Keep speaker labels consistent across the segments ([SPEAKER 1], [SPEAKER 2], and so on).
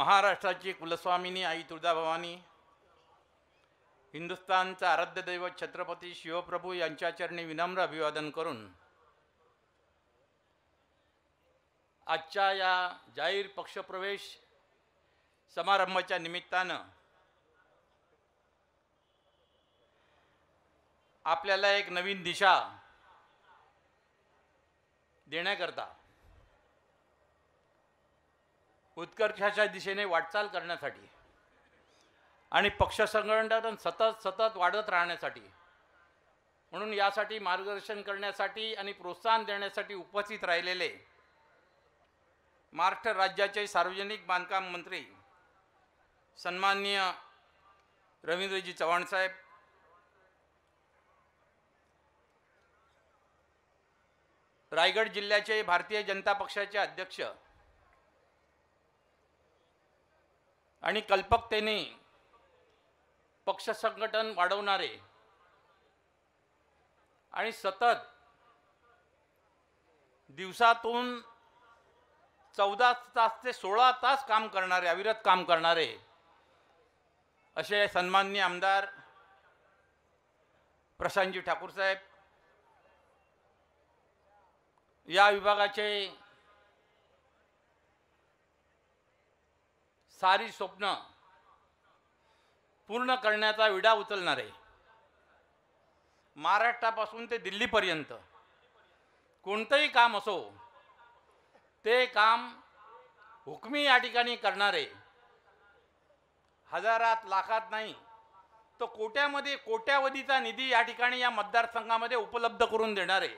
[SPEAKER 1] महाराष्ट्राची कुलस्वामिनी आई तुळजाभवानी हिंदुस्थानचा आराध्य छत्रपती शिवप्रभू यांच्या चरणी विनम्र अभिवादन करून आजच्या या जाहीर पक्षप्रवेश समारंभाच्या निमित्तानं आपल्याला एक नवीन दिशा देण्याकरता उत्कर्षाच्या दिशेने वाटचाल करण्यासाठी आणि पक्ष संघटन सतत सतत वाढत राहण्यासाठी म्हणून यासाठी मार्गदर्शन करण्यासाठी आणि प्रोत्साहन देण्यासाठी उपस्थित राहिलेले महाराष्ट्र राज्याचे सार्वजनिक बांधकाम मंत्री सन्माननीय रवींद्रजी चव्हाणसाहेब रायगड जिल्ह्याचे भारतीय जनता पक्षाचे अध्यक्ष आणि कल्पकतेने पक्ष संघटन वाढवणारे आणि सतत दिवसातून चौदा तास ते सोळा तास काम करणारे अविरत काम करणारे असे सन्मान्य आमदार प्रशांतजी ठाकूर साहेब या विभागाचे सारी स्वप्न पूर्ण करण्याचा विडा उचलणारे महाराष्ट्रापासून ते दिल्लीपर्यंत कोणतंही काम असो ते काम हुकमी या ठिकाणी करणारे हजारात लाखात नाही तर कोट्यामध्ये कोट्यावधीचा निधी या ठिकाणी या मतदारसंघामध्ये उपलब्ध करून देणारे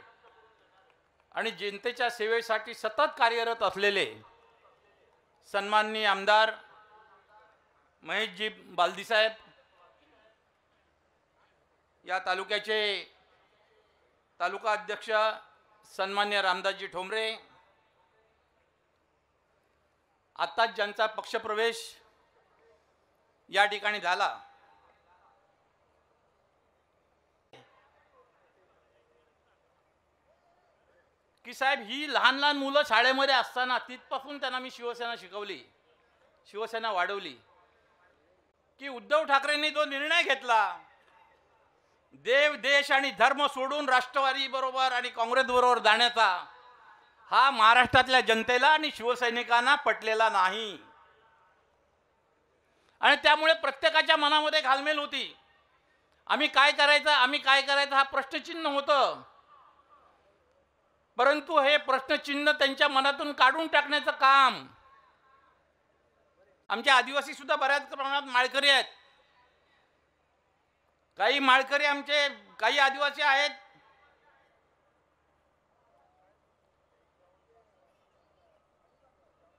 [SPEAKER 1] आणि जनतेच्या सेवेसाठी सतत कार्यरत असलेले सन्माननीय आमदार महेशजी बालदीसाहेब या तालुक्याचे तालुका अध्यक्ष सन्मान्य रामदासजी ठोंबरे आत्ताच ज्यांचा पक्षप्रवेश या ठिकाणी झाला की साहेब ही लहान लहान मुलं शाळेमध्ये असताना तिथपासून त्यांना मी शिवसेना शिकवली शिवसेना वाढवली की उद्धव ठाकरेंनी जो निर्णय घेतला देव देश आणि धर्म सोडून राष्ट्रवादी बरोबर आणि काँग्रेस बरोबर जाण्याचा हा महाराष्ट्रातल्या जनतेला आणि शिवसैनिकांना पटलेला नाही आणि त्यामुळे प्रत्येकाच्या मनामध्ये घालमेल होती आम्ही काय करायचं आम्ही काय करायचं हा प्रश्नचिन्ह होतं परंतु हे प्रश्नचिन्ह त्यांच्या मनातून काढून टाकण्याचं काम आमच्या आदिवासी सुद्धा बऱ्याच प्रमाणात माळकरी आहेत काही माळकरी आमचे काही आदिवासी आहेत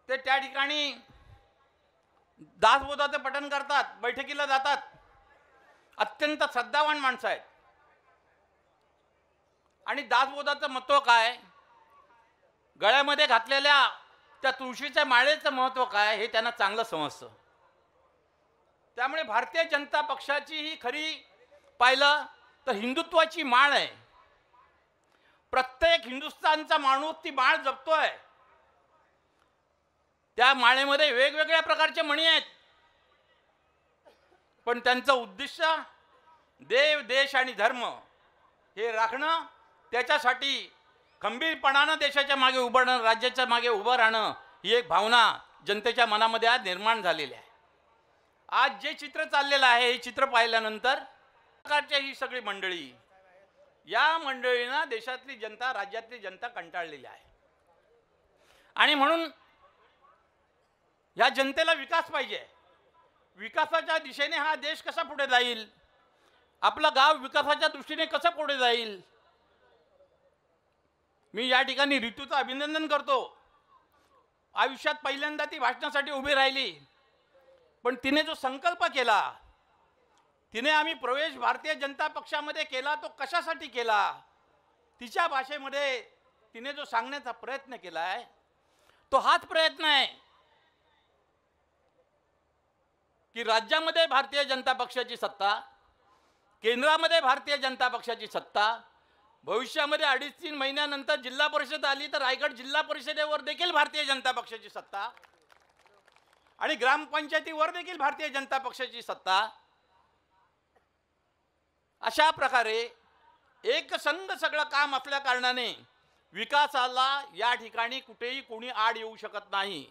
[SPEAKER 1] ते त्या ठिकाणी दासबोधाचं पठण करतात बैठकीला जातात अत्यंत श्रद्धावान माणसं आहेत आणि दासबोधाचं महत्व काय गळ्यामध्ये घातलेल्या त्या तुळशीच्या माळेचं महत्त्व काय हे त्यांना चांगलं समजतं त्यामुळे भारतीय जनता पक्षाची ही खरी पाहिलं तर हिंदुत्वाची माळ आहे प्रत्येक हिंदुस्थानचा माणूस ती माळ जपतोय त्या माळेमध्ये वेगवेगळ्या प्रकारचे म्हणी आहेत पण त्यांचं उद्दिष्ट देव देश आणि धर्म हे राखणं त्याच्यासाठी खंबीरपणानं देशाच्या मागे उभं राहणं राज्याच्या मागे उभं राहणं ही एक भावना जनतेच्या मनामध्ये आज निर्माण झालेली आहे आज जे चित्र चाललेलं आहे हे चित्र पाहिल्यानंतर सरकारच्या ही सगळी मंडळी या मंडळींना देशातली जनता राज्यातली जनता कंटाळलेली आहे आणि म्हणून या जनतेला विकास पाहिजे विकासाच्या दिशेने हा देश कसा पुढे जाईल आपलं गाव विकासाच्या दृष्टीने कसं पुढे जाईल मी या ठिकाणी ऋतूचं अभिनंदन करतो आयुष्यात पहिल्यांदा ती भाषणासाठी उभी राहिली पण तिने जो संकल्प केला तिने आम्ही प्रवेश भारतीय जनता पक्षामध्ये केला तो कशासाठी केला तिच्या भाषेमध्ये तिने जो सांगण्याचा प्रयत्न केला आहे तो हाच प्रयत्न आहे की राज्यामध्ये भारतीय जनता पक्षाची सत्ता केंद्रामध्ये भारतीय जनता पक्षाची सत्ता भविष्यामध्ये अडीच तीन महिन्यानंतर जिल्हा परिषद आली तर रायगड जिल्हा परिषदेवर देखील भारतीय जनता पक्षाची सत्ता आणि ग्रामपंचायतीवर देखील भारतीय जनता पक्षाची सत्ता अशा प्रकारे एक संघ सगळं काम असल्या कारणाने विकासाला या ठिकाणी कुठेही कोणी आड येऊ शकत नाही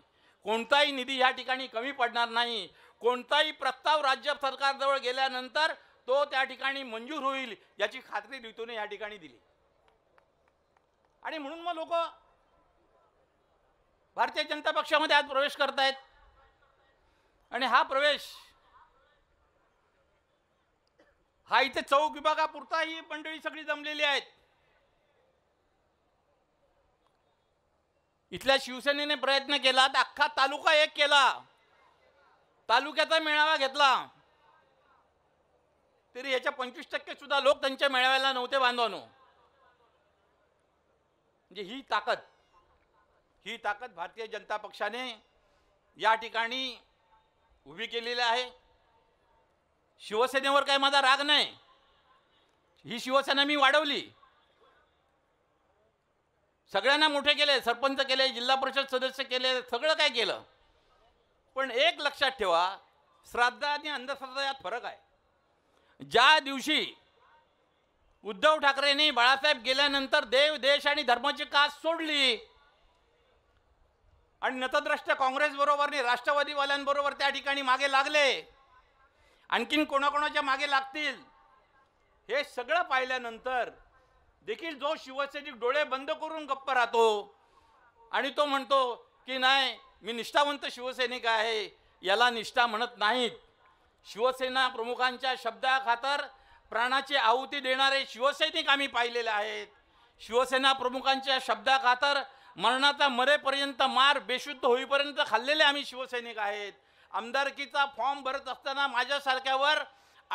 [SPEAKER 1] कोणताही निधी या ठिकाणी कमी पडणार नाही कोणताही प्रस्ताव राज्य सरकारजवळ गेल्यानंतर तो त्या ठिकाणी मंजूर होईल याची खात्री रितूने या ठिकाणी दिली आणि म्हणून मग लोक भारतीय जनता पक्षामध्ये आज प्रवेश करतायत आणि हा प्रवेश हा इथे चौक विभागापुरता ही मंडळी सगळी जमलेली आहेत इथल्या शिवसेनेने प्रयत्न केला तर अख्खा तालुका एक केला तालुक्याचा मेळावा घेतला तरी याच्या पंचवीस टक्के सुद्धा लोक त्यांच्या मेळाव्याला नव्हते बांधवानो म्हणजे ही ताकद ही ताकद भारतीय जनता पक्षाने या ठिकाणी उभी केलेली आहे शिवसेनेवर काय माझा राग नाही ही शिवसेना मी वाढवली सगळ्यांना मोठे केले सरपंच केले जिल्हा परिषद सदस्य केले सगळं काय केलं पण एक लक्षात ठेवा श्राद्ध आणि अंधश्रद्धा यात फरक आहे ज्या दिवशी उद्धव ठाकरेंनी बाळासाहेब गेल्यानंतर देव देश आणि धर्माची कास सोडली आणि नतद्रष्ट राष्ट्रवादी राष्ट्रवादीवाल्यांबरोबर त्या ठिकाणी मागे लागले आणखीन कोणाकोणाच्या मागे लागतील हे सगळं पाहिल्यानंतर देखील जो शिवसैनिक डोळे बंद करून गप्प राहतो आणि तो म्हणतो की नाही मी निष्ठावंत शिवसैनिक आहे याला निष्ठा म्हणत नाहीत शिवसेना प्रमुखांच्या शब्दाखातर प्राणाची आहुती देणारे शिवसैनिक आम्ही पाहिलेले आहेत शिवसेना प्रमुखांच्या शब्दाखातर मरणाचा मरेपर्यंत मार बेशुद्ध होईपर्यंत खाल्लेले आम्ही शिवसैनिक आहेत आमदारकीचा फॉर्म भरत असताना माझ्यासारख्यावर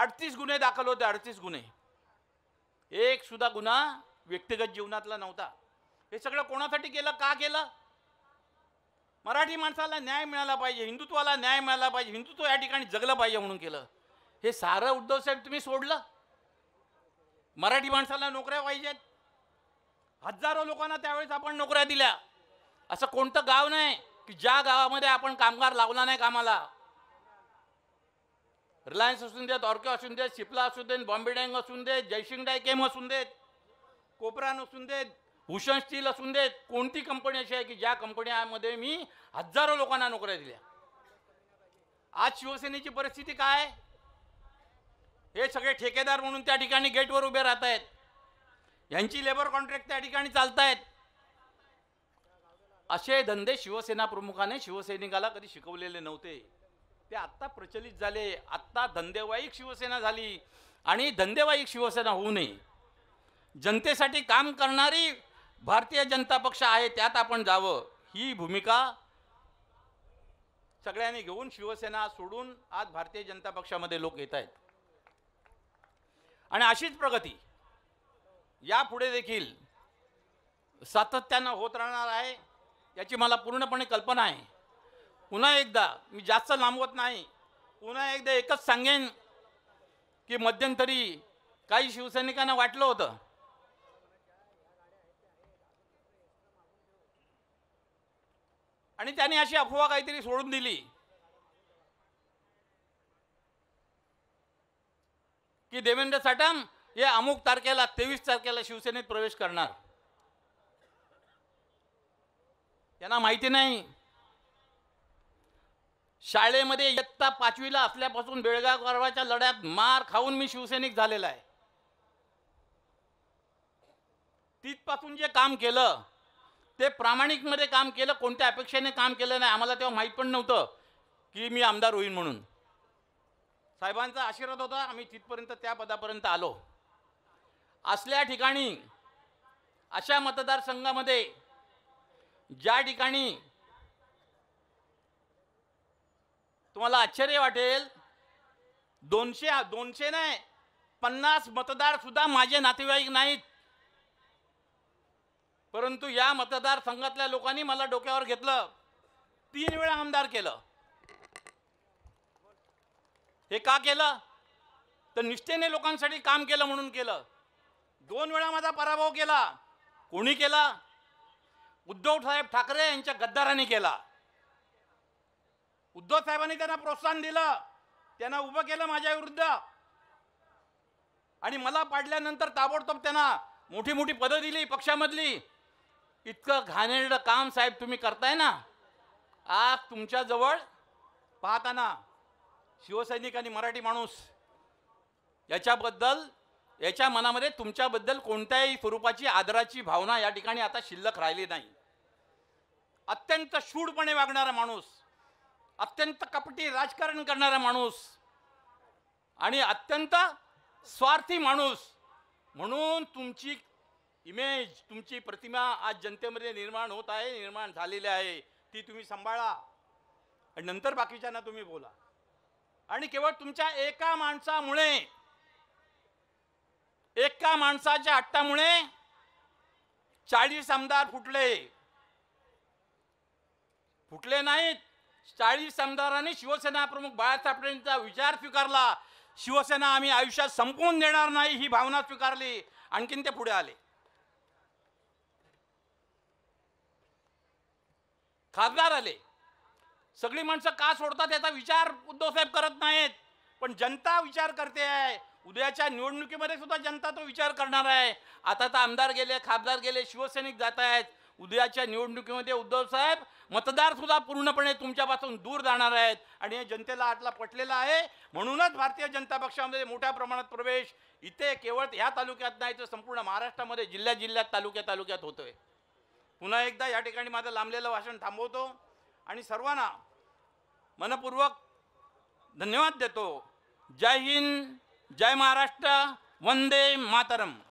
[SPEAKER 1] अडतीस गुन्हे दाखल होते अडतीस गुन्हे एक सुद्धा गुन्हा व्यक्तिगत जीवनातला नव्हता हे सगळं कोणासाठी केलं का केलं मराठी माणसाला न्याय मिळाला पाहिजे हिंदुत्वाला न्याय मिळाला पाहिजे हिंदुत्व या ठिकाणी जगलं पाहिजे म्हणून केलं हे सारं उद्धवसाहेब तुम्ही सोडलं मराठी माणसाला नोकऱ्या पाहिजेत हजारो लोकांना त्यावेळेस आपण नोकऱ्या दिल्या असं कोणतं गाव नाही की ज्या गावामध्ये आपण कामगार लावला नाही कामाला रिलायन्स असून देत ऑर्के असून देत शिपला असू देत बॉम्बे डँग असून देत जयसिंग डाय केम असून देत कोपरा नसून देत भूषण स्टील असून देत कोणती कंपनी अशी आहे की ज्या कंपन्यामध्ये मी हजारो लोकांना नोकऱ्या दिल्या आज शिवसेनेची परिस्थिती काय हे सगळे ठेकेदार म्हणून त्या ठिकाणी गेटवर उभे राहत आहेत यांची लेबर कॉन्ट्रॅक्ट त्या ठिकाणी चालत आहेत असे धंदे शिवसेना प्रमुखाने शिवसैनिकाला कधी शिकवलेले नव्हते ते आत्ता प्रचलित झाले आत्ता धंदेवाईक शिवसेना झाली आणि धंदेवाईक शिवसेना होऊ नये जनतेसाठी काम करणारी भारतीय जनता पक्ष आहे त्यात आपण जावं ही भूमिका सगळ्यांनी घेऊन शिवसेना सोडून आज भारतीय जनता पक्षामध्ये लोक येत आहेत आणि अशीच प्रगती यापुढे देखील सातत्यानं होत राहणार आहे याची मला पूर्णपणे कल्पना आहे पुन्हा एकदा मी जास्त लांबवत नाही पुन्हा एकदा एकच सांगेन की मध्यंतरी काही शिवसैनिकांना वाटलं होतं आणि त्याने अशी अफवा काहीतरी सोडून दिली की देवेंद्र साटम हे अमुक तारखेला तेवीस तारखेला शिवसेनेत प्रवेश करणार यांना माहिती नाही शाळेमध्ये इयत्ता पाचवीला असल्यापासून बेळगाव गर्वाच्या लढ्यात मार खाऊन मी शिवसैनिक झालेला आहे तिथपासून जे काम केलं ते प्रामाणिकमध्ये काम केलं कोणत्या अपेक्षेने काम केलं नाही आम्हाला तेव्हा माहीत पण नव्हतं की मी आमदार होईन म्हणून साहेबांचा आशीर्वाद होता आम्ही तिथपर्यंत त्या पदापर्यंत आलो असल्या ठिकाणी अशा मतदारसंघामध्ये ज्या ठिकाणी तुम्हाला आश्चर्य वाटेल दोनशे दोनशे नाही पन्नास मतदारसुद्धा माझे नातेवाईक नाहीत परंतु या मतदारसंघातल्या लोकांनी मला डोक्यावर घेतलं तीन वेळा आमदार केलं हे का केलं तर निष्ठेने लोकांसाठी काम केलं म्हणून केलं दोन वेळा माझा पराभव केला कोणी केला उद्धव साहेब ठाकरे यांच्या गद्दाराने केला उद्धव साहेबांनी त्यांना प्रोत्साहन दिलं त्यांना उभं केलं माझ्या विरुद्ध आणि मला पाडल्यानंतर ताबडतोब त्यांना मोठी मोठी पदं दिली पक्षामधली इतकं घाणेरडं काम साहेब तुम्ही करताय ना आज तुमच्याजवळ पाहताना शिवसैनिक आणि मराठी माणूस याच्याबद्दल याच्या मनामध्ये तुमच्याबद्दल कोणत्याही स्वरूपाची आदराची भावना या ठिकाणी आता शिल्लक राहिली नाही अत्यंत शूडपणे वागणारा माणूस अत्यंत कपटी राजकारण करणारा माणूस आणि अत्यंत स्वार्थी माणूस म्हणून तुमची इमेज तुमची प्रतिमा आज जनतेमध्ये निर्माण होत आहे निर्माण झालेली आहे ती तुम्ही सांभाळा आणि नंतर बाकीच्यांना तुम्ही बोला आणि केवळ तुमच्या एका माणसामुळे एका माणसाच्या हट्टामुळे चाळीस आमदार फुटले फुटले नाहीत चाळीस आमदारांनी शिवसेना प्रमुख बाळासाहेबांचा विचार स्वीकारला शिवसेना आम्ही आयुष्यात संपवून देणार नाही ही भावना स्वीकारली आणखीन ते पुढे आले खासदार आले सगळी माणसं का सोडतात याचा विचार उद्धवसाहेब करत नाहीत पण जनता विचार करते आहे उद्याच्या निवडणुकीमध्ये सुद्धा जनता तो विचार करणार आहे आता तर आमदार गेले खासदार गेले शिवसैनिक जात आहेत उद्याच्या निवडणुकीमध्ये उद्धवसाहेब सुद्धा पूर्णपणे तुमच्यापासून दूर जाणार आहेत आणि हे जनतेला आटला पटलेला आहे म्हणूनच भारतीय जनता पक्षामध्ये मोठ्या प्रमाणात प्रवेश इथे केवळ ह्या तालुक्यात नाही तर संपूर्ण महाराष्ट्रामध्ये जिल्ह्या जिल्ह्यात तालुक्या तालुक्यात होतोय पुन्हा एकदा या ठिकाणी माझं लांबलेलं भाषण थांबवतो आणि सर्वांना मनपूर्वक धन्यवाद देतो जय हिंद जय महाराष्ट्र वंदे मातरम